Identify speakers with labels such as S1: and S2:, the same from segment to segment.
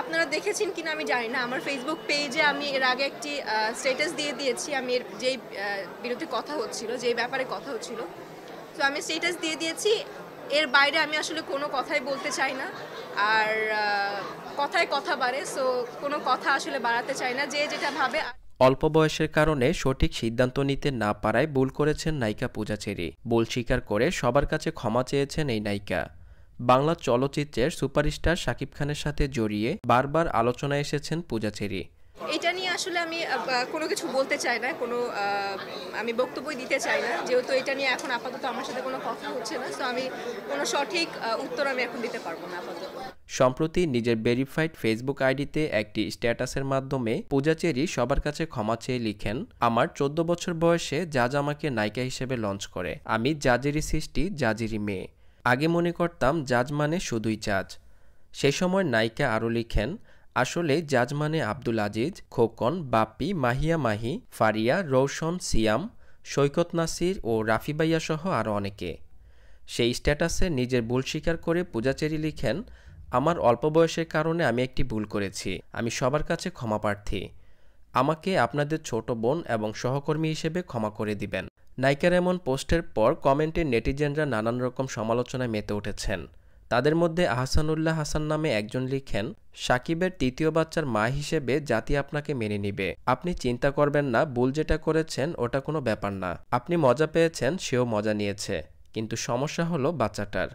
S1: আপনারা দেখেছেন কিনা আমি জানি না আমার ফেসবুক পেজে আমি এর আগে একটি স্ট্যাটাস দিয়ে দিয়েছি আমি এর যেই বিরুদ্ধে কথা হচ্ছিল যেই ব্যাপারে কথা হচ্ছিল তো আমি স্ট্যাটাস দিয়ে দিয়েছি এর বাইরে আমি আসলে কোনো কথাই বলতে চাই না আর কথায় কথা বাড়ে সো কোনো কথা আসলে বাড়াতে চাই না যে যেটা ভাবে
S2: অল্প বয়সের কারণে সঠিক সিদ্ধান্ত নিতে না পারায় ভুল করেছেন নায়িকা পূজাচেরি ভুল স্বীকার করে সবার কাছে ক্ষমা চেয়েছেন এই নায়িকা বাংলা চলচ্চিত্রের সুপারস্টার শাকিব খানের সাথে জড়িয়ে বারবার আলোচনায় এসেছেন পূজাচেরি
S1: এটা নিয়ে আসলে আমি কোনো কিছু বলতে চাই না কোনো আমি বক্তব্যই দিতে চাই না যেহেতু এটা নিয়ে এখন আপাতত আমার সাথে কোনো কথা হচ্ছে না তো আমি কোনো সঠিক উত্তর আমি এখন দিতে পারবো না আপাতত
S2: সম্প্রতি নিজের ভেরিফাইড ফেসবুক আইডিতে একটি স্ট্যাটাসের মাধ্যমে পূজাচেরি সবার কাছে ক্ষমা চেয়ে লিখেন আমার চোদ্দ বছর বয়সে জাজ আমাকে নায়িকা হিসেবে লঞ্চ করে আমি জাজেরি সৃষ্টি জাজেরি মেয়ে আগে মনে করতাম জাজ মানে শুধুই জাজ সে সময় নায়িকা আরও লিখেন আসলে জাজ মানে আব্দুল আজিজ খোকন বাপ্পি মাহিয়া মাহি ফারিয়া রৌশন সিয়াম সৈকত নাসির ও রাফি সহ আরও অনেকে সেই স্ট্যাটাসে নিজের ভুল স্বীকার করে পূজাচেরি লিখেন আমার অল্প বয়সের কারণে আমি একটি ভুল করেছি আমি সবার কাছে ক্ষমা প্রার্থী আমাকে আপনাদের ছোট বোন এবং সহকর্মী হিসেবে ক্ষমা করে দিবেন নাইকার এমন পোস্টের পর কমেন্টে নেটিজেনরা নানান রকম সমালোচনায় মেতে উঠেছেন তাদের মধ্যে আহসানুল্লাহ হাসান নামে একজন লিখেন সাকিবের তৃতীয় বাচ্চার মা হিসেবে জাতি আপনাকে মেনে নিবে আপনি চিন্তা করবেন না ভুল যেটা করেছেন ওটা কোনো ব্যাপার না আপনি মজা পেয়েছেন সেও মজা নিয়েছে কিন্তু সমস্যা হলো বাচ্চাটার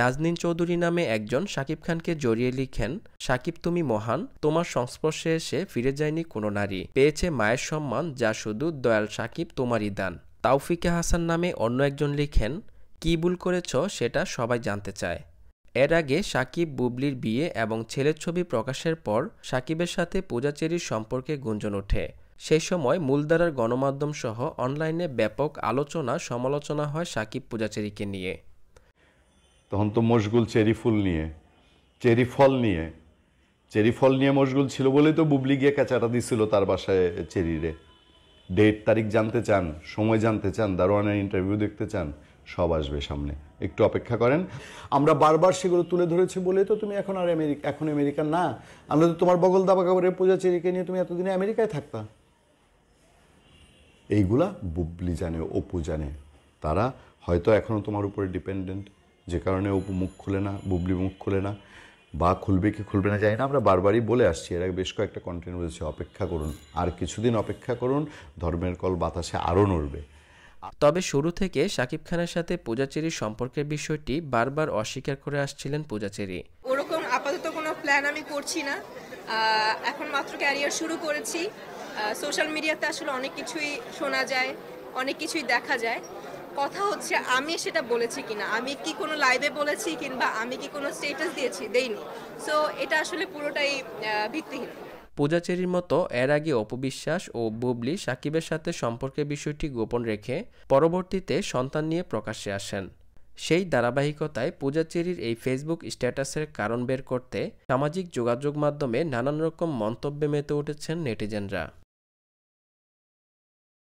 S2: নাজনীন চৌধুরী নামে একজন সাকিব খানকে জড়িয়ে লিখেন সাকিব তুমি মহান তোমার সংস্পর্শে এসে ফিরে যায়নি কোনো নারী পেয়েছে মায়ের সম্মান যা শুধু দয়াল সাকিব তোমারই দান তাওফিকে হাসান নামে অন্য একজন লিখেন কি ভুল করেছ সেটা সবাই জানতে চায় এর আগে সাকিব বুবলির বিয়ে এবং ছেলের ছবি প্রকাশের পর সাকিবের সাথে পূজাচেরির সম্পর্কে গুঞ্জন ওঠে সেই সময় মূলধারার গণমাধ্যমসহ অনলাইনে ব্যাপক আলোচনা সমালোচনা হয় সাকিব পূজাচেরিকে নিয়ে
S3: তখন তো মশগুল চেরি ফুল নিয়ে চেরি ফল নিয়ে চেরি ফল নিয়ে মশগুল ছিল বলেই তো বুবলি গিয়ে কাঁচাটা দিছিল তার বাসায় চেরিরে ডেট তারিখ জানতে চান সময় জানতে চান দারোয়ানের ইন্টারভিউ দেখতে চান সব আসবে সামনে একটু অপেক্ষা করেন আমরা বারবার সেগুলো তুলে ধরেছি বলে তো তুমি এখন আর আমেরিকা এখন আমেরিকা না আমরা তো তোমার বগল দাবা কাপড়ের পূজা চেরিকে নিয়ে তুমি এতদিনে আমেরিকায় থাকতা এইগুলা বুবলি জানে অপু জানে তারা হয়তো এখনও তোমার উপরে ডিপেন্ডেন্ট যে কারণে অপু মুখ খুলে না বুবলি মুখ খুলে না বা খুলবে কি খুলবে না জানি না আমরা বারবারই বলে আসছি এর আগে বেশ কয়েকটা কন্টেন্ট বলেছি অপেক্ষা করুন আর কিছুদিন অপেক্ষা করুন
S2: ধর্মের কল বাতাসে আরও নড়বে তবে শুরু থেকে শাকিব খানের সাথে পূজাচেরির সম্পর্কের বিষয়টি বারবার অস্বীকার করে আসছিলেন পূজাচেরি
S1: ওরকম আপাতত কোনো প্ল্যান আমি করছি না এখন মাত্র ক্যারিয়ার শুরু করেছি সোশ্যাল মিডিয়াতে আসলে অনেক কিছুই শোনা যায় অনেক কিছুই দেখা যায় কথা হচ্ছে আমি সেটা বলেছি কিনা আমি কি কোনো লাইভে বলেছি কিংবা আমি কি কোনো স্টেটাস দিয়েছি দেইনি সো এটা আসলে পুরোটাই ভিত্তিহীন
S2: পূজাচেরির মতো এর আগে অপবিশ্বাস ও বুবলি সাকিবের সাথে সম্পর্কের বিষয়টি গোপন রেখে পরবর্তীতে সন্তান নিয়ে প্রকাশ্যে আসেন সেই ধারাবাহিকতায় পূজাচেরির এই ফেসবুক স্ট্যাটাসের কারণ বের করতে সামাজিক যোগাযোগ মাধ্যমে নানান রকম মন্তব্যে মেতে উঠেছেন নেটিজেনরা